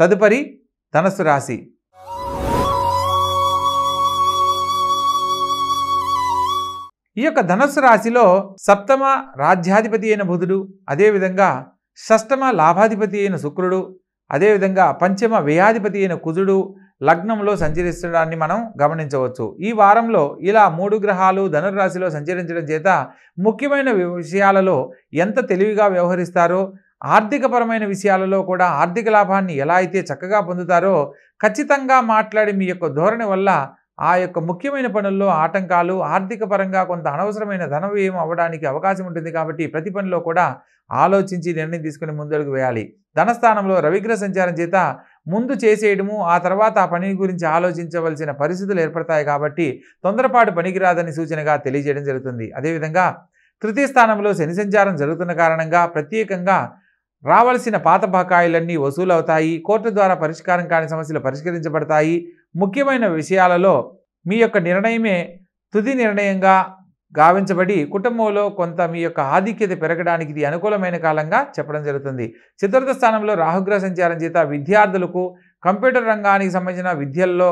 తదుపరి ధనస్సు రాశి ఈ యొక్క ధనస్సు రాశిలో సప్తమ రాజ్యాధిపతి అయిన బుధుడు అదేవిధంగా షష్టమ లాభాధిపతి అయిన శుక్రుడు అదేవిధంగా పంచమ వ్యయాధిపతి అయిన కుజుడు లగ్నంలో సంచరిస్తుండాన్ని మనం గమనించవచ్చు ఈ వారంలో ఇలా మూడు గ్రహాలు ధనురాశిలో సంచరించడం చేత ముఖ్యమైన విషయాలలో ఎంత తెలివిగా వ్యవహరిస్తారో ఆర్థికపరమైన విషయాలలో కూడా ఆర్థిక లాభాన్ని ఎలా అయితే చక్కగా పొందుతారో ఖచ్చితంగా మాట్లాడి మీ యొక్క ధోరణి వల్ల ఆ యొక్క ముఖ్యమైన పనుల్లో ఆటంకాలు ఆర్థిక పరంగా కొంత అనవసరమైన ధన వ్యయం అవ్వడానికి అవకాశం ఉంటుంది కాబట్టి ప్రతి పనిలో కూడా ఆలోచించి నిర్ణయం తీసుకుని ముందడుగు వేయాలి ధనస్థానంలో రవిగ్రహ సంచారం చేత ముందు చేసేయడము ఆ తర్వాత ఆ పని గురించి ఆలోచించవలసిన పరిస్థితులు ఏర్పడతాయి కాబట్టి తొందరపాటు పనికిరాదని సూచనగా తెలియజేయడం జరుగుతుంది అదేవిధంగా తృతీయ స్థానంలో శని సంచారం జరుగుతున్న కారణంగా ప్రత్యేకంగా రావాల్సిన పాత బకాయిలన్నీ వసూలవుతాయి కోర్టు ద్వారా పరిష్కారం కాని సమస్యలు పరిష్కరించబడతాయి ముఖ్యమైన విషయాలలో మీ యొక్క నిర్ణయమే తుది నిర్ణయంగా గావించబడి కుటుంబంలో కొంత మీ యొక్క ఆధిక్యత పెరగడానికి ఇది అనుకూలమైన కాలంగా చెప్పడం జరుగుతుంది చతుర్థ స్థానంలో రాహుగ్రహ సంచారం చేత విద్యార్థులకు కంప్యూటర్ రంగానికి సంబంధించిన విద్యల్లో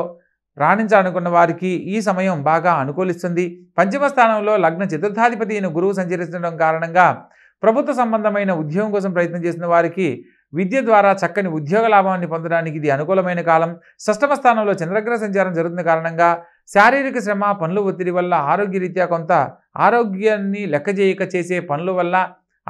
రాణించాలనుకున్న వారికి ఈ సమయం బాగా అనుకూలిస్తుంది పంచమ స్థానంలో లగ్న చతుర్థాధిపతి గురువు సంచరిస్తుండడం కారణంగా ప్రభుత్వ సంబంధమైన ఉద్యోగం కోసం ప్రయత్నం చేసిన వారికి విద్య ద్వారా చక్కని ఉద్యోగ లాభాన్ని పొందడానికి ఇది అనుకూలమైన కాలం సష్టమ స్థానంలో చంద్రగ్రహ సంచారం జరుగుతున్న కారణంగా శారీరక శ్రమ పనుల ఒత్తిడి వల్ల ఆరోగ్యరీత్యా కొంత ఆరోగ్యాన్ని లెక్క చేయక చేసే పనుల వల్ల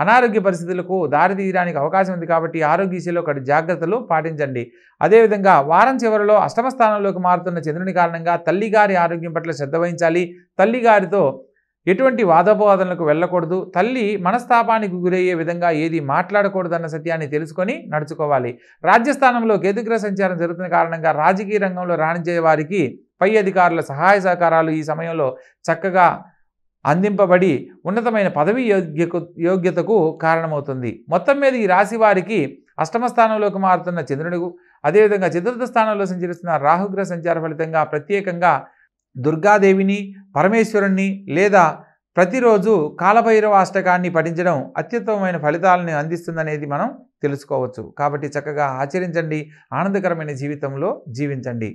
అనారోగ్య పరిస్థితులకు దారితీయడానికి అవకాశం ఉంది కాబట్టి ఆరోగ్య దిశలో ఒకటి జాగ్రత్తలు పాటించండి అదేవిధంగా వారం చివరిలో అష్టమ స్థానంలోకి మారుతున్న చంద్రుని కారణంగా తల్లిగారి ఆరోగ్యం పట్ల శ్రద్ధ వహించాలి తల్లిగారితో ఎటువంటి వాదోపవాదనలకు వెళ్ళకూడదు తల్లి మనస్తాపానికి గురయ్యే విధంగా ఏది మాట్లాడకూడదన్న సత్యాన్ని తెలుసుకొని నడుచుకోవాలి రాజ్యస్థానంలో కేతుగ్రహ సంచారం జరుగుతున్న కారణంగా రాజకీయ రంగంలో రాణించే వారికి పై అధికారుల సహాయ సహకారాలు ఈ సమయంలో చక్కగా అందింపబడి ఉన్నతమైన పదవి యోగ్యకు యోగ్యతకు కారణమవుతుంది మొత్తం మీద ఈ రాశి వారికి అష్టమ స్థానంలోకి మారుతున్న చంద్రుడు అదేవిధంగా చతుర్థ స్థానంలో సంచరిస్తున్న రాహుగ్రహ సంచార ఫలితంగా ప్రత్యేకంగా దుర్గాదేవిని పరమేశ్వరుణ్ణి లేదా ప్రతిరోజు కాలభైరవ అష్టకాన్ని పఠించడం అత్యుత్తమమైన ఫలితాలను అందిస్తుందనేది మనం తెలుసుకోవచ్చు కాబట్టి చక్కగా ఆచరించండి ఆనందకరమైన జీవితంలో జీవించండి